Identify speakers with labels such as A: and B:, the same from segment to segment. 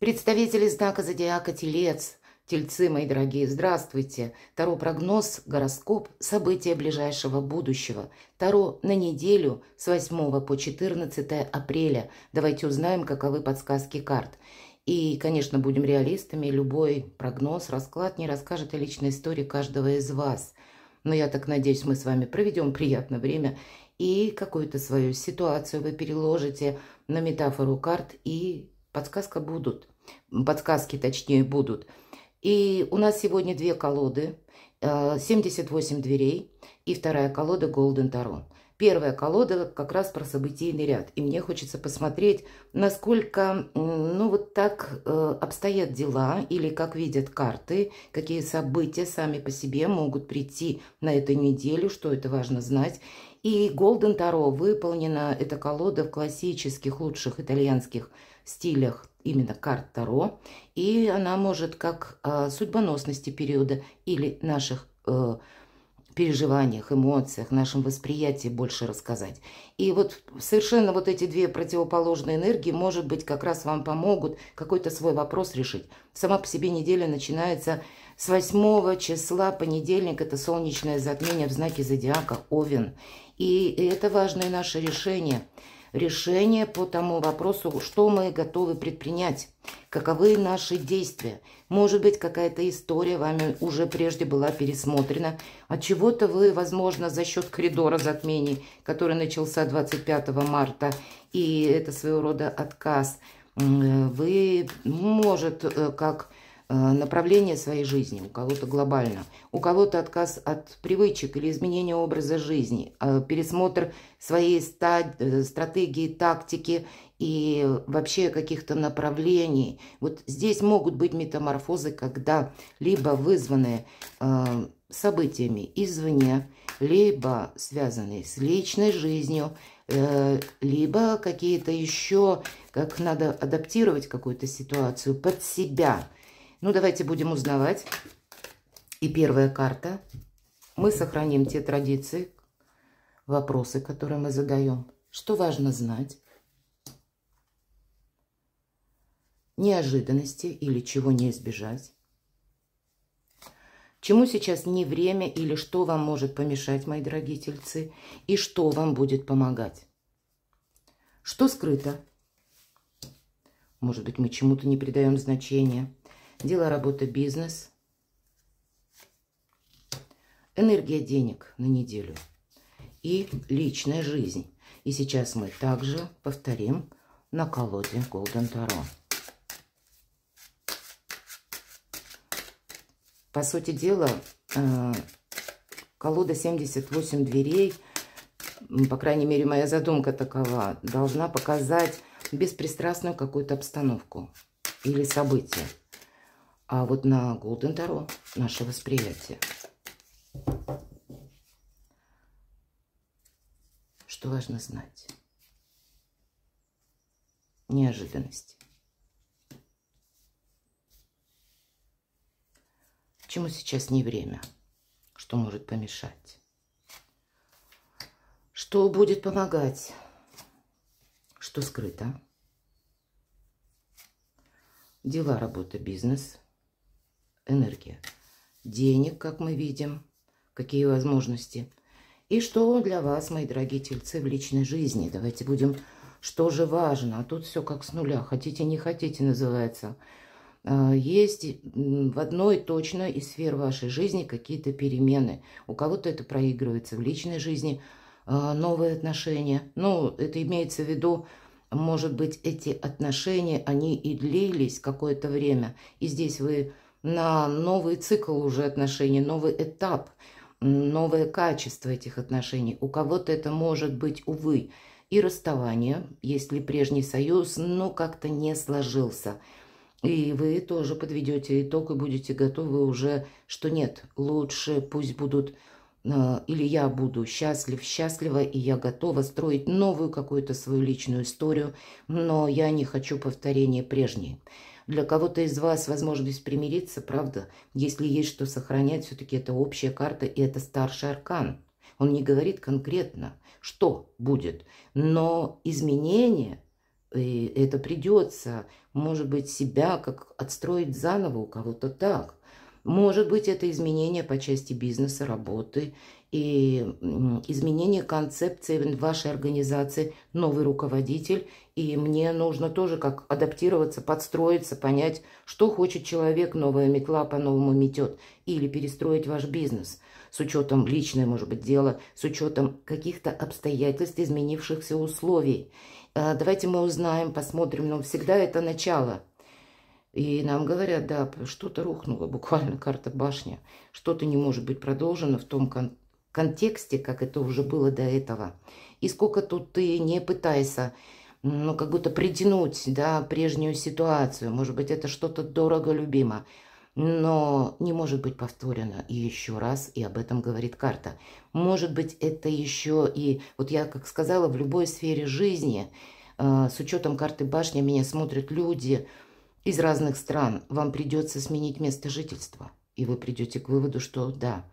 A: Представители знака зодиака Телец. Тельцы, мои дорогие, здравствуйте. Таро прогноз, гороскоп, события ближайшего будущего. Таро на неделю с 8 по 14 апреля. Давайте узнаем, каковы подсказки карт. И, конечно, будем реалистами. Любой прогноз, расклад не расскажет о личной истории каждого из вас. Но я так надеюсь, мы с вами проведем приятное время и какую-то свою ситуацию вы переложите на метафору карт и Подсказка будут. Подсказки, точнее, будут. И у нас сегодня две колоды. 78 э, дверей и вторая колода Golden Tarot. Первая колода как раз про событийный ряд. И мне хочется посмотреть, насколько, ну вот так э, обстоят дела или как видят карты, какие события сами по себе могут прийти на эту неделю, что это важно знать. И Golden Таро выполнена эта колода в классических лучших итальянских стилях именно карт Таро, и она может как о а, судьбоносности периода или наших э, переживаниях, эмоциях, нашем восприятии больше рассказать. И вот совершенно вот эти две противоположные энергии, может быть, как раз вам помогут какой-то свой вопрос решить. Сама по себе неделя начинается с 8 числа, понедельник, это солнечное затмение в знаке зодиака Овен. И это важное наше решение – решение по тому вопросу, что мы готовы предпринять, каковы наши действия. Может быть, какая-то история вами уже прежде была пересмотрена. От а чего-то вы, возможно, за счет коридора затмений, который начался 25 марта, и это своего рода отказ, э, вы, может, э, как Э, направление своей жизни, у кого-то глобально, у кого-то отказ от привычек или изменение образа жизни, э, пересмотр своей э, стратегии, тактики и вообще каких-то направлений. Вот здесь могут быть метаморфозы, когда либо вызваны событиями извне, либо связанные с личной жизнью, либо какие-то еще, как надо адаптировать какую-то ситуацию под себя – ну, давайте будем узнавать. И первая карта. Мы сохраним те традиции, вопросы, которые мы задаем. Что важно знать? Неожиданности или чего не избежать? Чему сейчас не время или что вам может помешать, мои дорогие тельцы, и что вам будет помогать? Что скрыто? Может быть, мы чему-то не придаем значения дела работа бизнес, энергия денег на неделю и личная жизнь. И сейчас мы также повторим на колоде Golden Tarot. По сути дела, э, колода 78 дверей, по крайней мере, моя задумка такова, должна показать беспристрастную какую-то обстановку или событие. А вот на Golden Таро наше восприятие. Что важно знать? Неожиданности. Чему сейчас не время? Что может помешать? Что будет помогать? Что скрыто? Дела, работа, бизнес – энергия, денег, как мы видим, какие возможности. И что для вас, мои дорогие тельцы, в личной жизни. Давайте будем, что же важно. А тут все как с нуля. Хотите, не хотите, называется. А, есть в одной точно из сфер вашей жизни какие-то перемены. У кого-то это проигрывается в личной жизни, а, новые отношения. Ну, это имеется в виду, может быть, эти отношения, они и длились какое-то время. И здесь вы на новый цикл уже отношений, новый этап, новое качество этих отношений. У кого-то это может быть, увы, и расставание, если прежний союз, ну, как-то не сложился. И вы тоже подведете итог и будете готовы уже, что нет, лучше пусть будут, э, или я буду счастлив, счастлива, и я готова строить новую какую-то свою личную историю, но я не хочу повторения прежней. Для кого-то из вас возможность примириться, правда, если есть что сохранять, все-таки это общая карта и это старший аркан. Он не говорит конкретно, что будет, но изменение э, это придется, может быть, себя как отстроить заново у кого-то так. Может быть, это изменение по части бизнеса, работы и изменение концепции вашей организации, новый руководитель. И мне нужно тоже как адаптироваться, подстроиться, понять, что хочет человек, новая метла по-новому метет, или перестроить ваш бизнес с учетом личное, может быть, дело, с учетом каких-то обстоятельств, изменившихся условий. Э, давайте мы узнаем, посмотрим, но всегда это начало – и нам говорят, да, что-то рухнуло, буквально карта башня. Что-то не может быть продолжено в том кон контексте, как это уже было до этого. И сколько тут ты не пытайся, ну, как будто притянуть, да, прежнюю ситуацию. Может быть, это что-то дорого любимо, но не может быть повторено. И еще раз, и об этом говорит карта. Может быть, это еще и, вот я как сказала, в любой сфере жизни, э, с учетом карты башни меня смотрят люди, из разных стран, вам придется сменить место жительства. И вы придете к выводу, что да,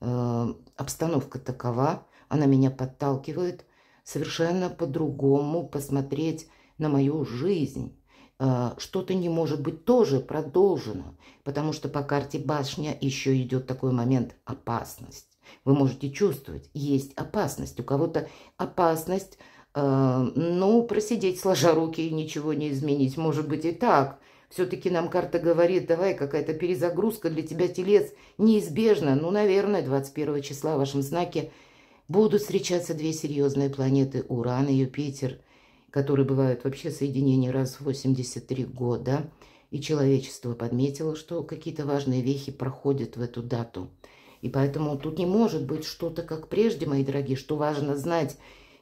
A: э, обстановка такова, она меня подталкивает совершенно по-другому посмотреть на мою жизнь. Э, Что-то не может быть тоже продолжено, потому что по карте башня еще идет такой момент опасность. Вы можете чувствовать, есть опасность. У кого-то опасность, э, ну, просидеть сложа руки и ничего не изменить. Может быть и так. Все-таки нам карта говорит, давай какая-то перезагрузка для тебя, телец, неизбежно. Ну, наверное, 21 числа в вашем знаке будут встречаться две серьезные планеты Уран и Юпитер, которые бывают вообще соединение раз в 83 года. И человечество подметило, что какие-то важные вехи проходят в эту дату. И поэтому тут не может быть что-то, как прежде, мои дорогие, что важно знать.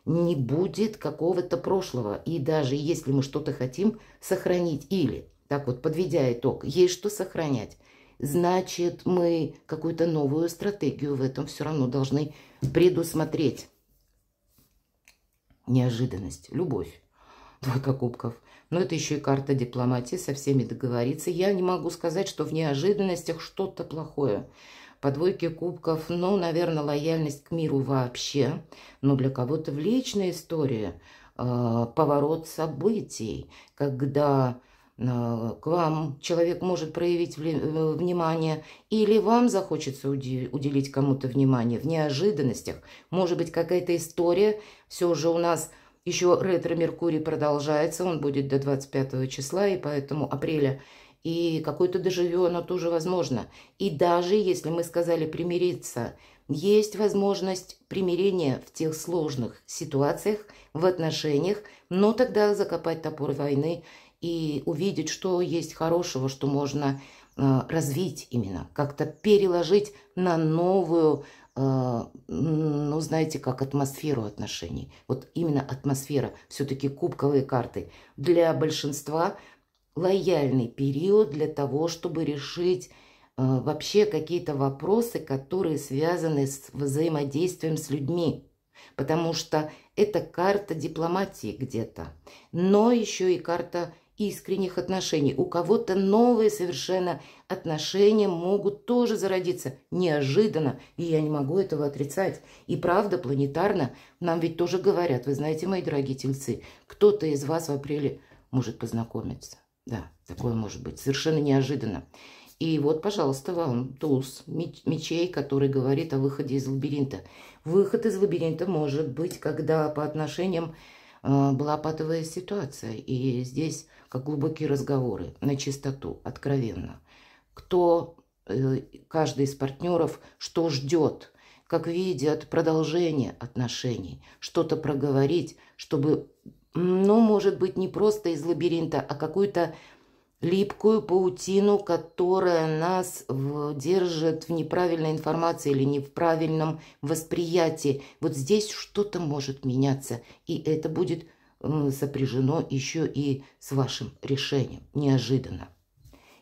A: Не будет какого-то прошлого. И даже если мы что-то хотим сохранить или так вот подведя итог, есть что сохранять. Значит, мы какую-то новую стратегию в этом все равно должны предусмотреть. Неожиданность, любовь, двойка кубков. Но это еще и карта дипломатии, со всеми договориться. Я не могу сказать, что в неожиданностях что-то плохое. По двойке кубков, ну, наверное, лояльность к миру вообще. Но для кого-то в личной истории э, поворот событий, когда Э, к вам человек может проявить э, внимание, или вам захочется уделить кому-то внимание в неожиданностях. Может быть, какая-то история. Все же у нас еще ретро-меркурий продолжается, он будет до 25 числа, и поэтому апреля. И какое-то доживе оно тоже возможно. И даже если мы сказали примириться, есть возможность примирения в тех сложных ситуациях, в отношениях, но тогда закопать топор войны – и увидеть, что есть хорошего, что можно а, развить именно, как-то переложить на новую, а, ну, знаете, как атмосферу отношений. Вот именно атмосфера, все-таки кубковые карты. Для большинства лояльный период для того, чтобы решить а, вообще какие-то вопросы, которые связаны с взаимодействием с людьми. Потому что это карта дипломатии где-то, но еще и карта искренних отношений. У кого-то новые совершенно отношения могут тоже зародиться неожиданно, и я не могу этого отрицать. И правда, планетарно, нам ведь тоже говорят, вы знаете, мои дорогие тельцы, кто-то из вас в апреле может познакомиться. Да, такое может быть, совершенно неожиданно. И вот, пожалуйста, вам туз мечей, который говорит о выходе из лабиринта. Выход из лабиринта может быть, когда по отношениям а, была патовая ситуация, и здесь как глубокие разговоры, на чистоту, откровенно. Кто, э, каждый из партнеров, что ждет, как видят продолжение отношений, что-то проговорить, чтобы, ну, может быть, не просто из лабиринта, а какую-то липкую паутину, которая нас держит в неправильной информации или не в правильном восприятии. Вот здесь что-то может меняться, и это будет сопряжено еще и с вашим решением, неожиданно.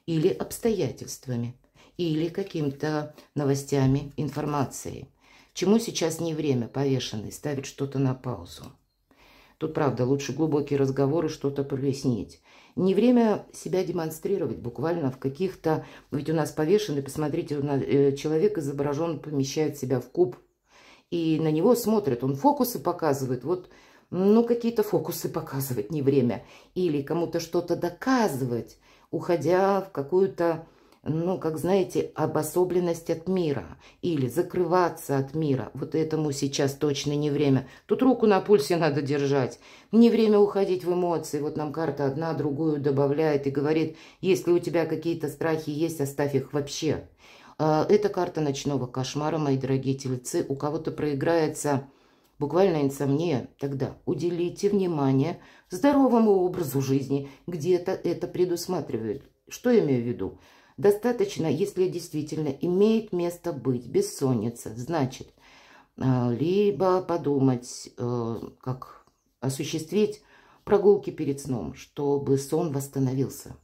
A: Или обстоятельствами, или какими-то новостями, информацией. Чему сейчас не время повешенный ставить что-то на паузу? Тут, правда, лучше глубокие разговоры что-то прояснить. Не время себя демонстрировать буквально в каких-то... Ведь у нас повешенный посмотрите, у нас, э, человек изображен, помещает себя в куб. И на него смотрят, он фокусы показывает. Вот, ну, какие-то фокусы показывать не время. Или кому-то что-то доказывать, уходя в какую-то ну, как знаете, обособленность от мира или закрываться от мира. Вот этому сейчас точно не время. Тут руку на пульсе надо держать. Не время уходить в эмоции. Вот нам карта одна другую добавляет и говорит, если у тебя какие-то страхи есть, оставь их вообще. А, это карта ночного кошмара, мои дорогие тельцы. У кого-то проиграется буквально инсомния, тогда уделите внимание здоровому образу жизни. Где-то это предусматривает. Что я имею в виду? Достаточно, если действительно имеет место быть бессонница, значит, э, либо подумать, э, как осуществить прогулки перед сном, чтобы сон восстановился.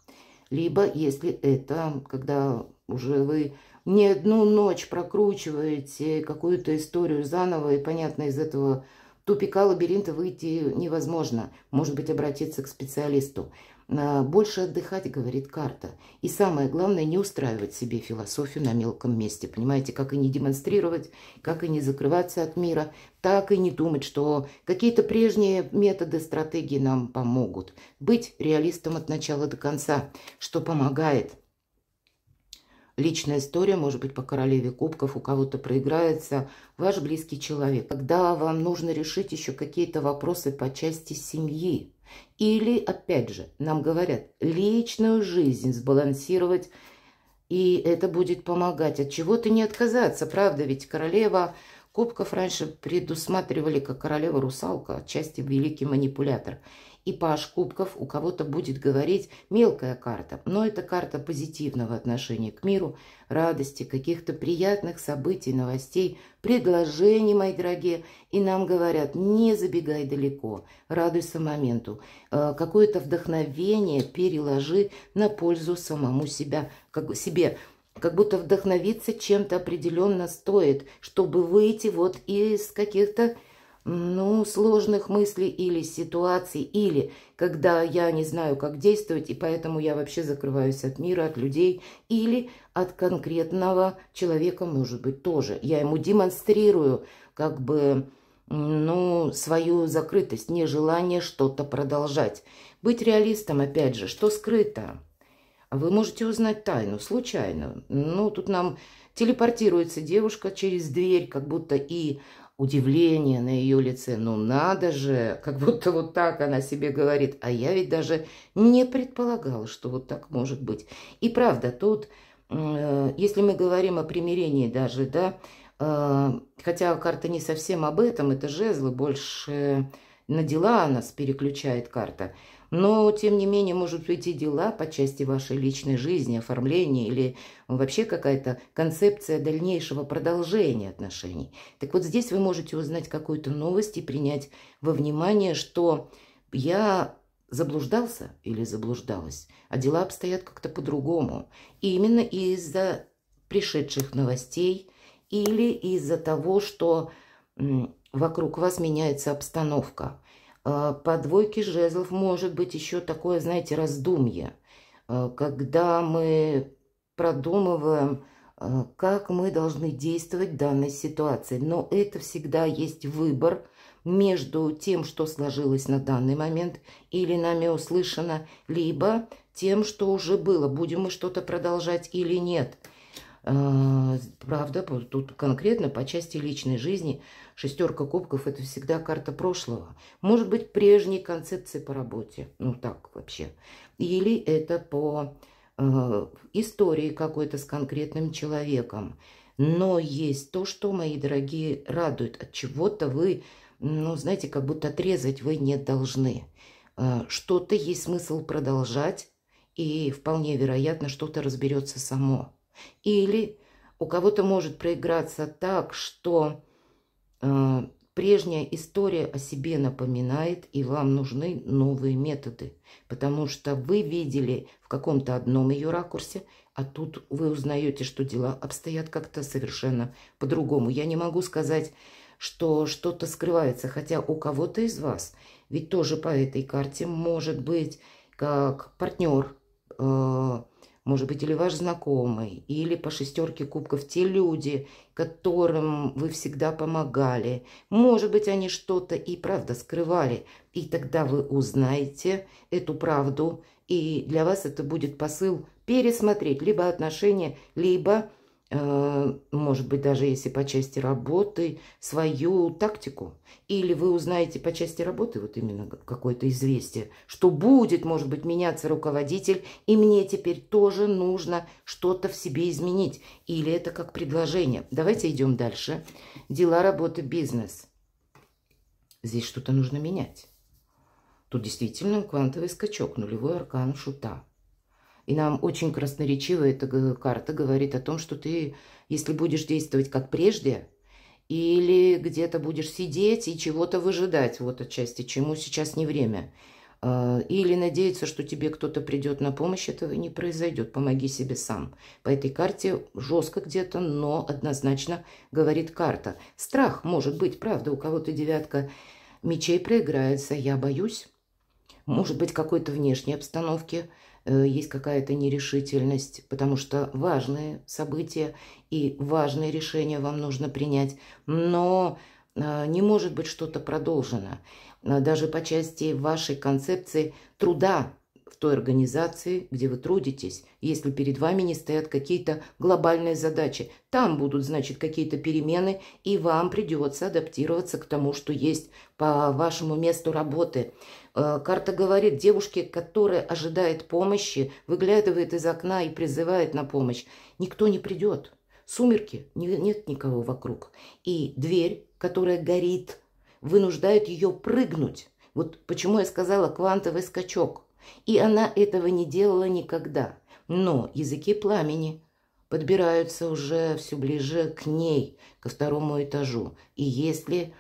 A: Либо, если это, когда уже вы не одну ночь прокручиваете какую-то историю заново, и, понятно, из этого тупика лабиринта выйти невозможно. Может быть, обратиться к специалисту больше отдыхать, говорит карта. И самое главное, не устраивать себе философию на мелком месте. Понимаете, как и не демонстрировать, как и не закрываться от мира, так и не думать, что какие-то прежние методы, стратегии нам помогут. Быть реалистом от начала до конца, что помогает. Личная история, может быть, по королеве кубков у кого-то проиграется ваш близкий человек. Когда вам нужно решить еще какие-то вопросы по части семьи, или, опять же, нам говорят, личную жизнь сбалансировать, и это будет помогать. От чего-то не отказаться, правда, ведь королева Кубков раньше предусматривали как королева-русалка, отчасти великий манипулятор. И паш кубков у кого-то будет говорить мелкая карта, но это карта позитивного отношения к миру, радости, каких-то приятных событий, новостей, предложений, мои дорогие. И нам говорят, не забегай далеко, радуйся моменту. Э, какое-то вдохновение переложи на пользу самому себя, как, себе как будто вдохновиться чем-то определенно стоит, чтобы выйти вот из каких-то ну, сложных мыслей или ситуаций, или когда я не знаю, как действовать, и поэтому я вообще закрываюсь от мира, от людей, или от конкретного человека, может быть, тоже. Я ему демонстрирую, как бы, ну, свою закрытость, нежелание что-то продолжать. Быть реалистом, опять же, что скрыто? Вы можете узнать тайну, случайно. Ну, тут нам телепортируется девушка через дверь, как будто и удивление на ее лице. Ну надо же, как будто вот так она себе говорит. А я ведь даже не предполагала, что вот так может быть. И правда, тут, э, если мы говорим о примирении даже, да, э, хотя карта не совсем об этом, это жезлы, больше на дела нас переключает карта – но, тем не менее, может уйти дела по части вашей личной жизни, оформления или вообще какая-то концепция дальнейшего продолжения отношений. Так вот здесь вы можете узнать какую-то новость и принять во внимание, что я заблуждался или заблуждалась, а дела обстоят как-то по-другому. Именно из-за пришедших новостей или из-за того, что вокруг вас меняется обстановка. А, по двойке жезлов может быть еще такое, знаете, раздумье, а, когда мы продумываем, а, как мы должны действовать в данной ситуации. Но это всегда есть выбор между тем, что сложилось на данный момент или нами услышано, либо тем, что уже было, будем мы что-то продолжать или нет – а, правда, тут конкретно по части личной жизни шестерка кубков – это всегда карта прошлого. Может быть, прежней концепции по работе, ну так вообще. Или это по а, истории какой-то с конкретным человеком. Но есть то, что, мои дорогие, радует. От чего-то вы, ну, знаете, как будто отрезать вы не должны. А, что-то есть смысл продолжать, и вполне вероятно, что-то разберется само. Или у кого-то может проиграться так, что э, прежняя история о себе напоминает, и вам нужны новые методы, потому что вы видели в каком-то одном ее ракурсе, а тут вы узнаете, что дела обстоят как-то совершенно по-другому. Я не могу сказать, что что-то скрывается, хотя у кого-то из вас, ведь тоже по этой карте может быть как партнер, э, может быть, или ваш знакомый, или по шестерке кубков те люди, которым вы всегда помогали. Может быть, они что-то и правда скрывали, и тогда вы узнаете эту правду, и для вас это будет посыл пересмотреть либо отношения, либо Э, может быть, даже если по части работы, свою тактику. Или вы узнаете по части работы, вот именно какое-то известие, что будет, может быть, меняться руководитель, и мне теперь тоже нужно что-то в себе изменить. Или это как предложение. Давайте идем дальше. Дела, работы, бизнес. Здесь что-то нужно менять. Тут действительно квантовый скачок, нулевой аркан шута. И нам очень красноречиво эта э, карта говорит о том, что ты, если будешь действовать как прежде, или где-то будешь сидеть и чего-то выжидать, вот отчасти, чему сейчас не время. А, или надеяться, что тебе кто-то придет на помощь, этого не произойдет. Помоги себе сам. По этой карте жестко где-то, но однозначно говорит карта. Страх может быть, правда, у кого-то девятка мечей проиграется, я боюсь. Может быть, какой-то внешней обстановки – Э, есть какая-то нерешительность, потому что важные события и важные решения вам нужно принять, но э, не может быть что-то продолжено. Э, даже по части вашей концепции труда в той организации, где вы трудитесь, если перед вами не стоят какие-то глобальные задачи. Там будут, значит, какие-то перемены, и вам придется адаптироваться к тому, что есть по вашему месту работы. Э, карта говорит, девушке, которая ожидает помощи, выглядывает из окна и призывает на помощь. Никто не придет. Сумерки, нет никого вокруг. И дверь, которая горит, вынуждает ее прыгнуть. Вот почему я сказала квантовый скачок. И она этого не делала никогда. Но языки пламени подбираются уже все ближе к ней, ко второму этажу. И если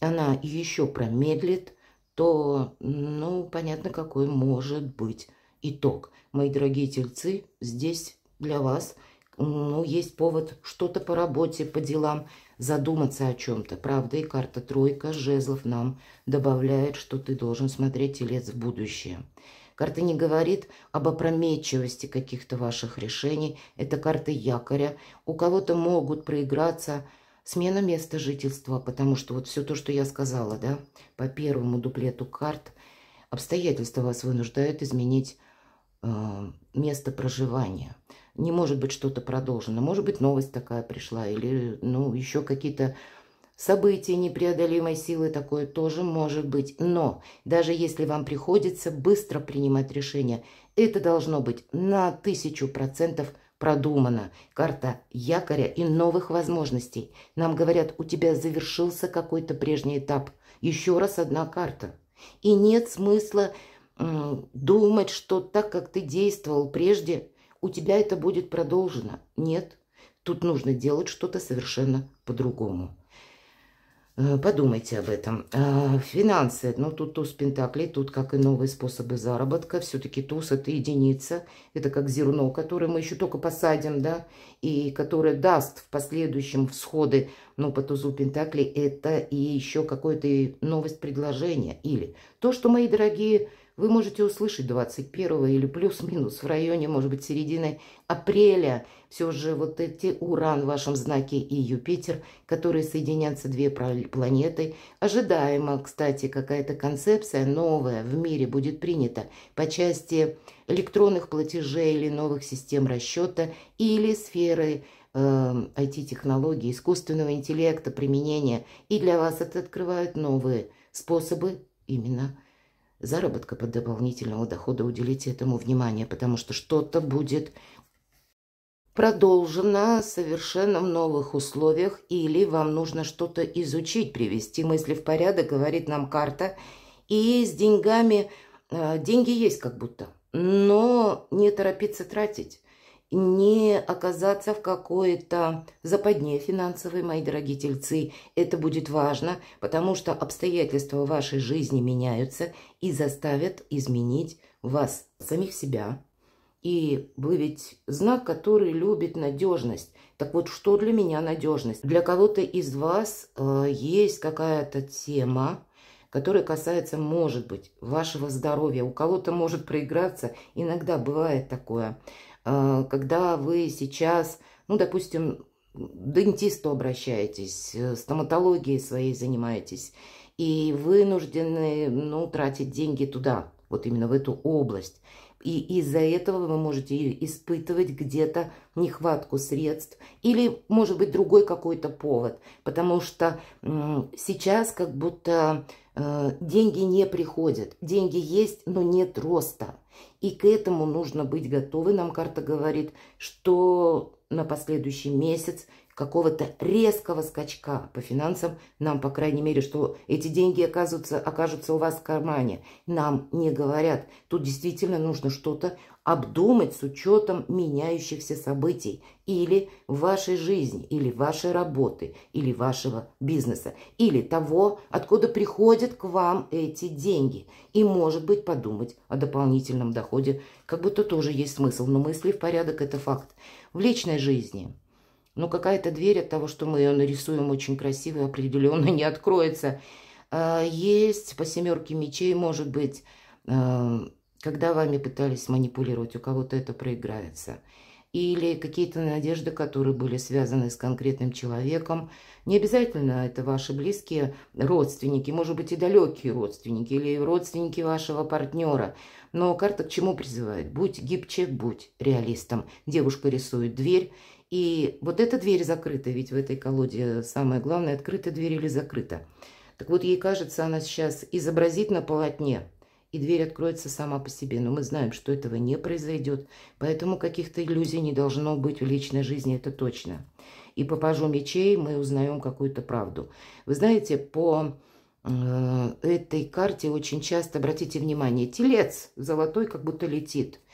A: она еще промедлит, то, ну, понятно, какой может быть итог. Мои дорогие тельцы, здесь для вас ну, есть повод что-то по работе, по делам – задуматься о чем-то. Правда, и карта тройка жезлов нам добавляет, что ты должен смотреть телец в будущее. Карта не говорит об опрометчивости каких-то ваших решений. Это карта якоря. У кого-то могут проиграться смена места жительства, потому что вот все то, что я сказала, да, по первому дуплету карт, обстоятельства вас вынуждают изменить э, место проживания – не может быть что-то продолжено. Может быть, новость такая пришла или ну, еще какие-то события непреодолимой силы, такое тоже может быть. Но даже если вам приходится быстро принимать решение, это должно быть на тысячу процентов продумано. Карта якоря и новых возможностей. Нам говорят, у тебя завершился какой-то прежний этап. Еще раз одна карта. И нет смысла думать, что так, как ты действовал прежде, у тебя это будет продолжено. Нет, тут нужно делать что-то совершенно по-другому. Э, подумайте об этом. Э, финансы. Ну, тут туз пентаклей, тут как и новые способы заработка. Все-таки туз – это единица. Это как зерно, которое мы еще только посадим, да, и которое даст в последующем всходы, ну, по тузу пентаклей. Это и еще какое то новость предложения. Или то, что, мои дорогие, вы можете услышать 21 или плюс-минус в районе, может быть, середины апреля. Все же вот эти Уран в вашем знаке и Юпитер, которые соединятся две планеты. Ожидаемо, кстати, какая-то концепция новая в мире будет принята по части электронных платежей или новых систем расчета или сферы IT-технологий, эм, искусственного интеллекта, применения. И для вас это открывают новые способы именно заработка под дополнительного дохода уделите этому внимание, потому что что-то будет продолжено совершенно в новых условиях, или вам нужно что-то изучить, привести мысли в порядок, говорит нам карта. И с деньгами, э, деньги есть как будто, но не торопиться тратить не оказаться в какой-то западне финансовой, мои дорогие тельцы. Это будет важно, потому что обстоятельства вашей жизни меняются и заставят изменить вас, самих себя. И вы ведь знак, который любит надежность. Так вот, что для меня надежность? Для кого-то из вас э, есть какая-то тема, которая касается, может быть, вашего здоровья. У кого-то может проиграться, иногда бывает такое – а, когда вы сейчас, ну, допустим, дентисту обращаетесь, э, стоматологией своей занимаетесь, и вынуждены, ну, тратить деньги туда, вот именно в эту область. И из-за этого вы можете испытывать где-то нехватку средств или, может быть, другой какой-то повод, потому что сейчас как будто э, деньги не приходят. Деньги есть, но нет роста. И к этому нужно быть готовы. Нам карта говорит, что на последующий месяц какого-то резкого скачка по финансам нам, по крайней мере, что эти деньги окажутся, окажутся у вас в кармане. Нам не говорят. Тут действительно нужно что-то обдумать с учетом меняющихся событий или вашей жизни, или вашей работы, или вашего бизнеса, или того, откуда приходят к вам эти деньги. И, может быть, подумать о дополнительном доходе, как будто тоже есть смысл, но мысли в порядок – это факт. В личной жизни – но какая-то дверь от того, что мы ее нарисуем очень красиво, определенно не откроется. А, есть по семерке мечей, может быть, а, когда вами пытались манипулировать, у кого-то это проиграется. Или какие-то надежды, которые были связаны с конкретным человеком. Не обязательно это ваши близкие родственники, может быть и далекие родственники, или родственники вашего партнера. Но карта к чему призывает? Будь гибче, будь реалистом. Девушка рисует дверь, и вот эта дверь закрыта, ведь в этой колоде самое главное, открыта дверь или закрыта. Так вот, ей кажется, она сейчас изобразит на полотне, и дверь откроется сама по себе. Но мы знаем, что этого не произойдет, поэтому каких-то иллюзий не должно быть в личной жизни, это точно. И по пажу мечей мы узнаем какую-то правду. Вы знаете, по э, этой карте очень часто, обратите внимание, телец золотой как будто летит –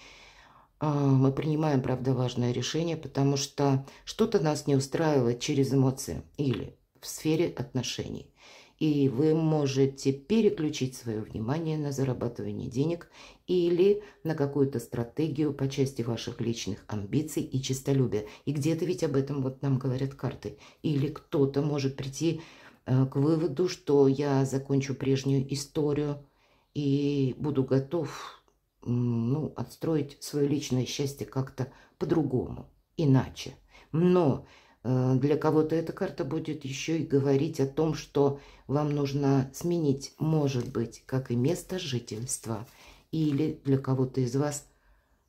A: а, мы принимаем, правда, важное решение, потому что что-то нас не устраивает через эмоции или в сфере отношений. И вы можете переключить свое внимание на зарабатывание денег или на какую-то стратегию по части ваших личных амбиций и честолюбия. И где-то ведь об этом вот нам говорят карты. Или кто-то может прийти э, к выводу, что я закончу прежнюю историю и буду готов ну, отстроить свое личное счастье как-то по-другому, иначе. Но э, для кого-то эта карта будет еще и говорить о том, что вам нужно сменить, может быть, как и место жительства, или для кого-то из вас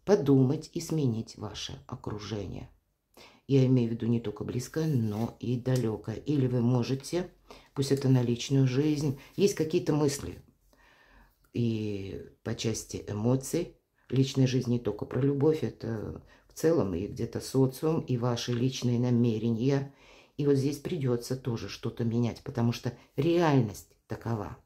A: подумать и сменить ваше окружение. Я имею в виду не только близкое, но и далекое. Или вы можете, пусть это на личную жизнь, есть какие-то мысли, и по части эмоций личной жизни, не только про любовь, это в целом и где-то социум, и ваши личные намерения. И вот здесь придется тоже что-то менять, потому что реальность такова.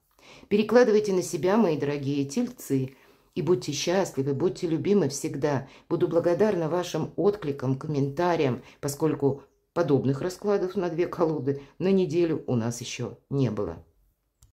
A: Перекладывайте на себя, мои дорогие тельцы, и будьте счастливы, будьте любимы всегда. Буду благодарна вашим откликам, комментариям, поскольку подобных раскладов на две колоды на неделю у нас еще не было.